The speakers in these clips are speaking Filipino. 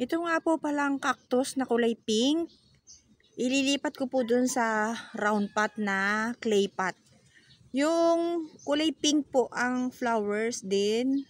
Ito nga po palang cactus na kulay pink. Ililipat ko po dun sa round pot na clay pot. Yung kulay pink po ang flowers din.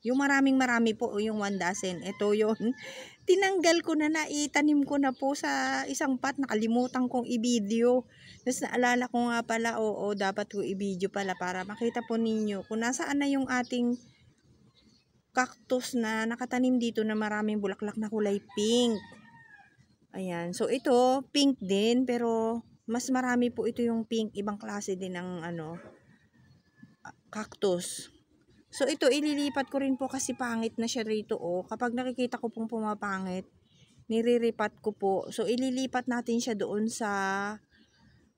Yung maraming marami po oh, yung one dozen. Ito yon Tinanggal ko na, naitanim ko na po sa isang pot. Nakalimutan kong i-video. Tapos naalala ko nga pala, oo, dapat ko i-video pala para makita po ninyo kung nasaan na yung ating cactus na nakatanim dito na maraming bulaklak na kulay pink. Ayan. So, ito, pink din, pero mas marami po ito yung pink. Ibang klase din ng, ano, cactus. So, ito, ililipat ko rin po kasi pangit na siya rito, oh. Kapag nakikita ko pong pumapangit, niriripat ko po. So, ililipat natin siya doon sa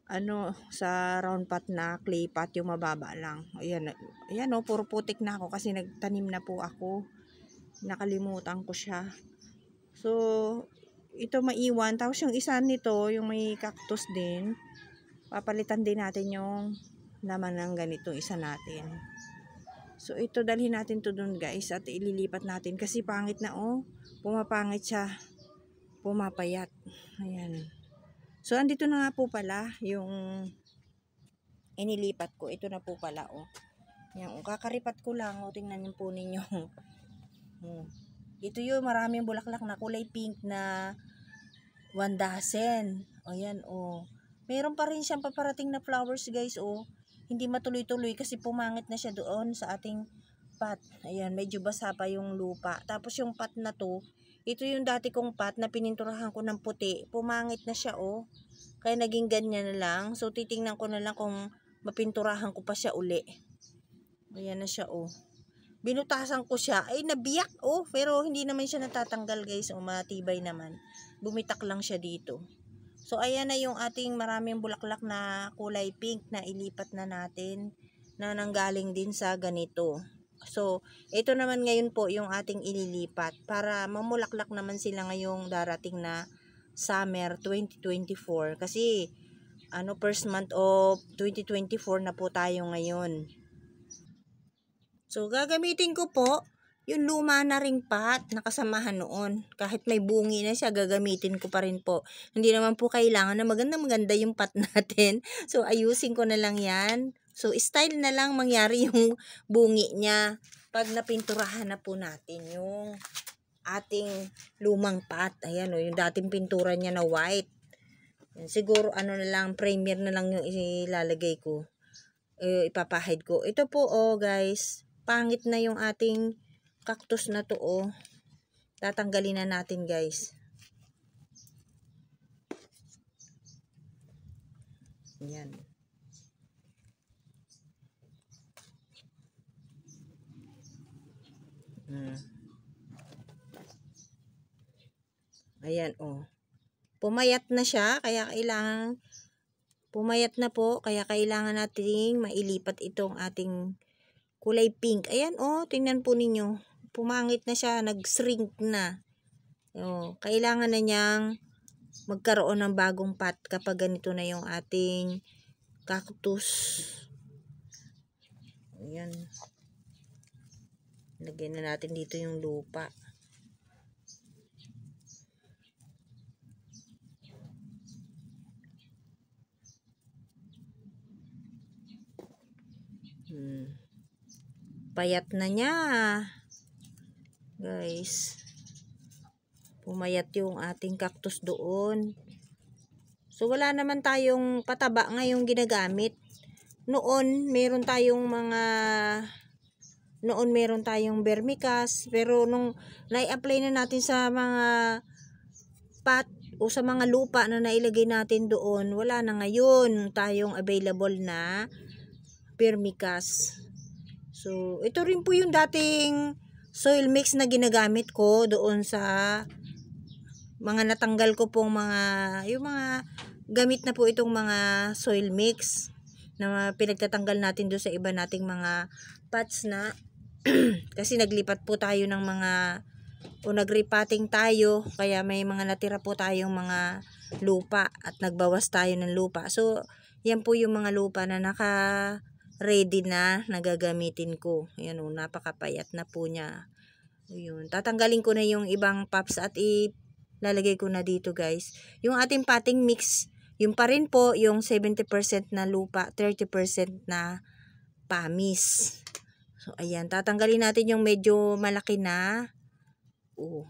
ano, sa round pot na clay pot, yung mababa lang. Ayan, ayan o, oh, puro putik na ako kasi nagtanim na po ako. Nakalimutan ko siya. So, ito maiwan. Tapos yung isa nito, yung may cactus din, papalitan din natin yung laman ng ganito isa natin. So, ito dalhin natin to dun guys at ililipat natin kasi pangit na oh. Pumapangit siya. Pumapayat. Ayan. So, andito na nga po pala yung inilipat ko. Ito na po pala, oh. Yan, oh, kakaripat ko lang, oh. Tingnan niyo po ninyo. hmm. Ito yung maraming bulaklak na kulay pink na wandasen. O, oh, yan, oh. Meron pa rin siyang paparating na flowers, guys, oh. Hindi matuloy-tuloy kasi pumangit na siya doon sa ating pot. Ayan, medyo basa pa yung lupa. Tapos yung pot na to, ito yung dati kong pot na pininturahan ko ng puti. Pumangit na siya oh. Kaya naging ganyan na lang. So titingnan ko na lang kung mapinturahan ko pa siya uli. Ayan na siya oh. Binutasan ko siya. Ay nabiyak oh. Pero hindi naman siya natatanggal guys. O oh. matibay naman. Bumitak lang siya dito. So ayan na yung ating maraming bulaklak na kulay pink na ilipat na natin na nanggaling din sa ganito. So, ito naman ngayon po yung ating ililipat para mamulaklak naman sila ngayong darating na summer 2024 kasi ano first month of 2024 na po tayo ngayon. So, gagamitin ko po yung luma na ring pot na kasamahan noon. Kahit may bungi na siya, gagamitin ko pa rin po. Hindi naman po kailangan na maganda-maganda yung pot natin. So, ayusin ko na lang yan. So, style na lang mangyari yung bungi niya pag napinturahan na po natin yung ating lumang pot. Ayan o, oh, yung dating pintura niya na white. siguro ano na lang, premier na lang yung ilalagay ko. E, ipapahid ko. Ito po o oh, guys, pangit na yung ating cactus na to o. Oh. Tatanggalin na natin guys. Ayan. Hmm. Ayan, oh. Pumayat na siya, kaya kailangan pumayat na po, kaya kailangan nating mailipat itong ating kulay pink. Ayan, oh, tingnan po ninyo. Pumangit na siya, nag-shrink na. Oh, kailangan na niyang magkaroon ng bagong pot kapag ganito na yung ating cactus. Ayan. Lagyan na natin dito yung lupa. Hmm. Payat na niya. Guys. Pumayat yung ating cactus doon. So wala naman tayong pataba ngayong ginagamit. Noon, meron tayong mga noon meron tayong vermicast pero nung na-apply na natin sa mga pot o sa mga lupa na nailagay natin doon wala na ngayon tayong available na vermicast so ito rin po yung dating soil mix na ginagamit ko doon sa mga natanggal ko pong mga yung mga gamit na po itong mga soil mix na pinagtatanggal natin doon sa iba nating mga pots na kasi naglipat po tayo ng mga o nagripating tayo kaya may mga natira po tayong mga lupa at nagbawas tayo ng lupa. So, yan po yung mga lupa na naka ready na nagagamitin ko. Yan o, napakapayat na po niya. Yun. Tatanggalin ko na yung ibang pops at ilalagay ko na dito guys. Yung ating pating mix, yung pa rin po yung 70% na lupa, 30% na pamis. So, ayan. Tatanggalin natin yung medyo malaki na. Oh.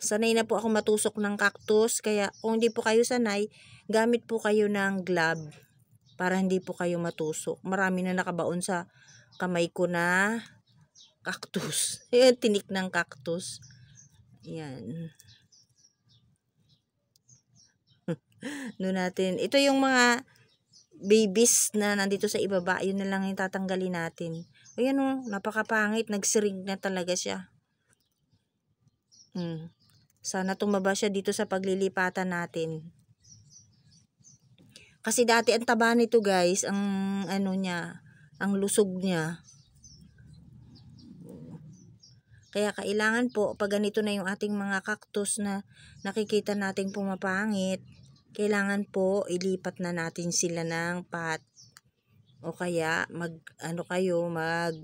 Sanay na po ako matusok ng cactus. Kaya, kung hindi po kayo sanay, gamit po kayo ng glove para hindi po kayo matusok. Marami na nakabaon sa kamay ko na cactus. Ayan, tinik ng cactus. Ayan. Noon natin. Ito yung mga babies na nandito sa ibaba. Yun na lang yung tatanggalin natin. Ayan o, oh, napakapangit. Nagsiring na talaga siya. Hmm. Sana tumaba siya dito sa paglilipatan natin. Kasi dati ang taba nito guys, ang ano niya, ang lusog niya. Kaya kailangan po, pag ganito na yung ating mga cactus na nakikita nating pumapangit, kailangan po ilipat na natin sila ng pot o kaya mag ano kayo mag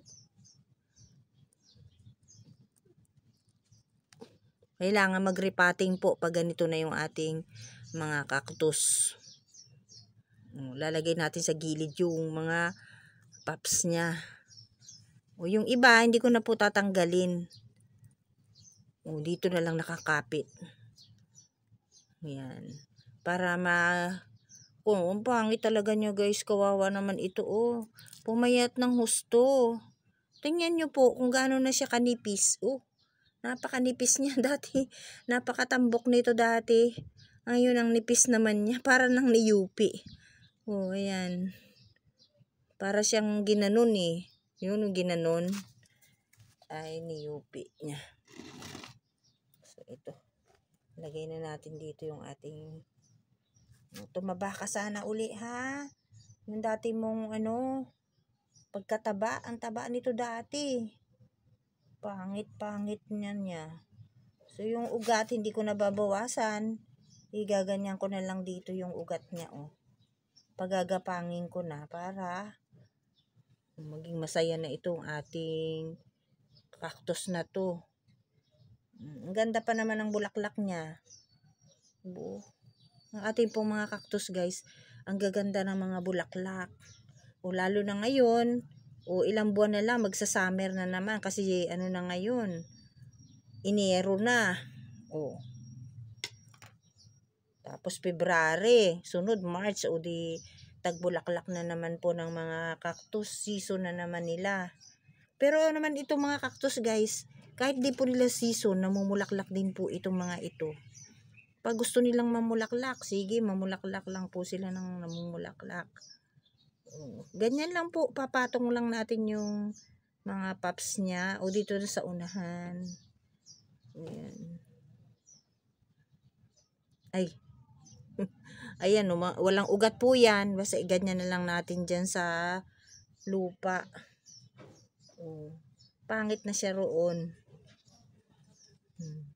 kailangan magrepating po pag ganito na yung ating mga cactus o, hmm, lalagay natin sa gilid yung mga pups niya o yung iba hindi ko na po tatanggalin o dito na lang nakakapit yan para ma Oh, ang pangit talaga nyo guys. Kawawa naman ito oh. Pumayat ng husto. Tingnan nyo po kung gaano na siya kanipis. Oh, napakanipis niya dati. Napakatambok nito dati. Ngayon ang nipis naman niya. Para nang niyupi. Oh, ayan. Para siyang ginanon eh. Yun yung ginanon. Ay, niyupi niya. So, ito. Lagay na natin dito yung ating Tumaba ka sana uli ha. Yung dati mong ano, pagkataba, ang taba nito dati. Pangit, pangit niyan niya. So yung ugat hindi ko nababawasan. Igaganyan ko na lang dito yung ugat niya oh. Pagagapangin ko na para maging masaya na itong ating cactus na to. Mm, ang ganda pa naman ng bulaklak niya. Buo ng ating pong mga cactus guys. Ang gaganda ng mga bulaklak. O lalo na ngayon, o ilang buwan na lang, magsa-summer na naman kasi ano na ngayon, inero na. O. Tapos February, sunod March, o di tagbulaklak na naman po ng mga cactus. Season na naman nila. Pero naman itong mga cactus guys, kahit di po nila season, namumulaklak din po itong mga ito. Pag gusto nilang mamulaklak, sige, mamulaklak lang po sila ng namumulaklak. Ganyan lang po, papatong lang natin yung mga pups niya. O dito na sa unahan. Ayan. Ay. Ayan, um, walang ugat po yan. Basta ganyan na lang natin dyan sa lupa. Oh. Pangit na siya roon. Hmm.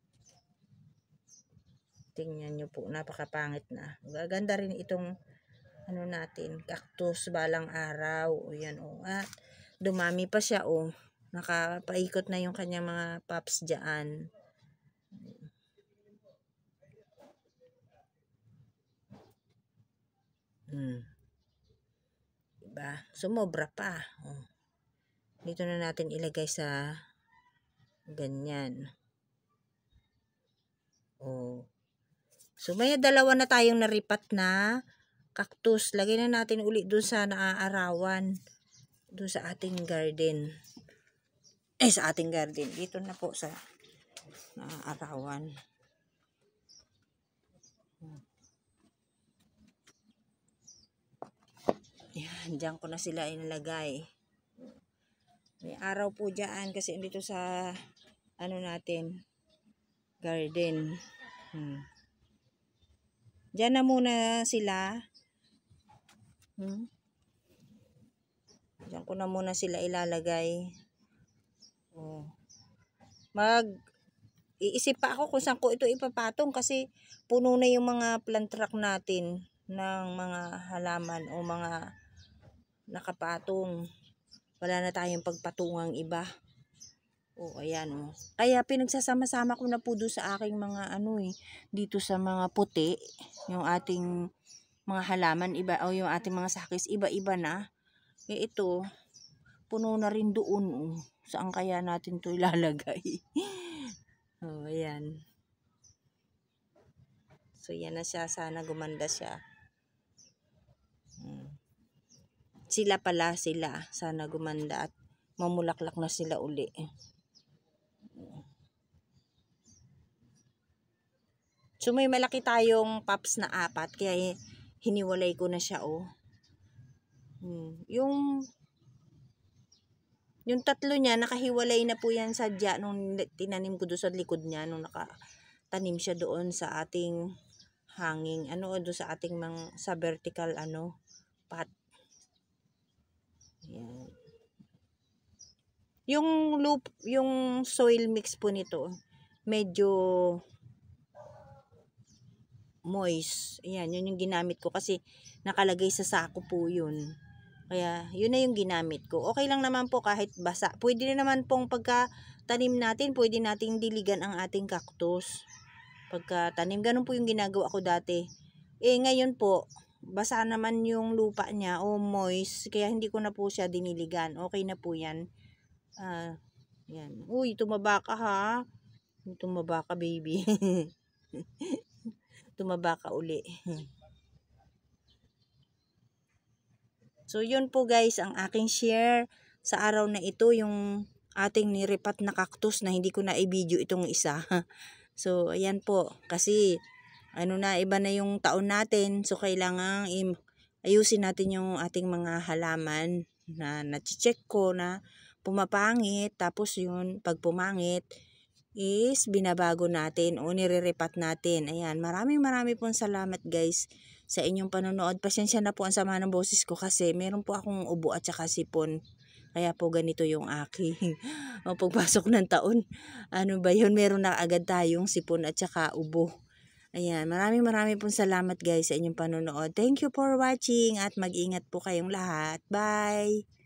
Tingnan nyo po, napakapangit na. Gaganda rin itong ano natin, cactus balang araw. O yan, o. At dumami pa siya, o. Nakapaikot na yung kanyang mga pups dyan. Hmm. Diba? Sumobra pa. O. Dito na natin ilagay sa ganyan. Oh. So, may dalawa na tayong naripat na cactus. Lagyan na natin uli dun sa naaarawan. Dun sa ating garden. Eh, sa ating garden. Dito na po sa naaarawan. Yan, dyan ko na sila inilagay. May araw po dyan kasi dito sa ano natin, garden. Hmm. Diyan na muna sila. Hmm? Diyan ko na muna sila ilalagay. Oh. Mag iisip pa ako kung saan ko ito ipapatong kasi puno na yung mga plant rack natin ng mga halaman o mga nakapatong. Wala na tayong pagpatungang iba. O, ayan o. Oh. Kaya pinagsasama-sama ko na po do sa aking mga ano eh, dito sa mga puti, yung ating mga halaman iba o yung ating mga sakis iba-iba na. Eh ito, puno na rin doon o. Oh, saan kaya natin 'to ilalagay? oh, ayan. So yan na siya, sana gumanda siya. Hmm. Sila pala sila, sana gumanda at mamulaklak na sila uli. So may malaki tayong pups na apat kaya hiniwalay ko na siya oh. Hmm. Yung yung tatlo niya nakahiwalay na po yan sadya nung tinanim ko doon sa likod niya nung nakatanim siya doon sa ating hanging ano o doon sa ating mga sa vertical ano pot. Yan. Yung loop, yung soil mix po nito medyo moist. Ayan, yun yung ginamit ko kasi nakalagay sa sako po yun. Kaya, yun na yung ginamit ko. Okay lang naman po kahit basa. Pwede na naman pong pagka tanim natin, pwede nating diligan ang ating cactus. Pagka tanim, ganun po yung ginagawa ko dati. Eh, ngayon po, basa naman yung lupa niya o oh, moist. Kaya hindi ko na po siya diniligan. Okay na po yan. Uh, yan. Uy, tumaba ka ha. Tumaba ka baby. tumaba ka uli. so, yun po guys, ang aking share sa araw na ito, yung ating niripat na cactus na hindi ko na i-video itong isa. so, ayan po. Kasi, ano na, iba na yung taon natin. So, kailangan ayusin natin yung ating mga halaman na nache-check ko na pumapangit. Tapos yun, pag pumangit, is binabago natin o nire-repat natin. Ayan, maraming marami pong salamat guys sa inyong panonood. Pasensya na po ang sama ng boses ko kasi meron po akong ubo at saka sipon. Kaya po ganito yung aking pagpasok ng taon. Ano ba yun? Meron na agad tayong sipon at saka ubo. Ayan, maraming maraming pong salamat guys sa inyong panonood. Thank you for watching at mag-ingat po kayong lahat. Bye!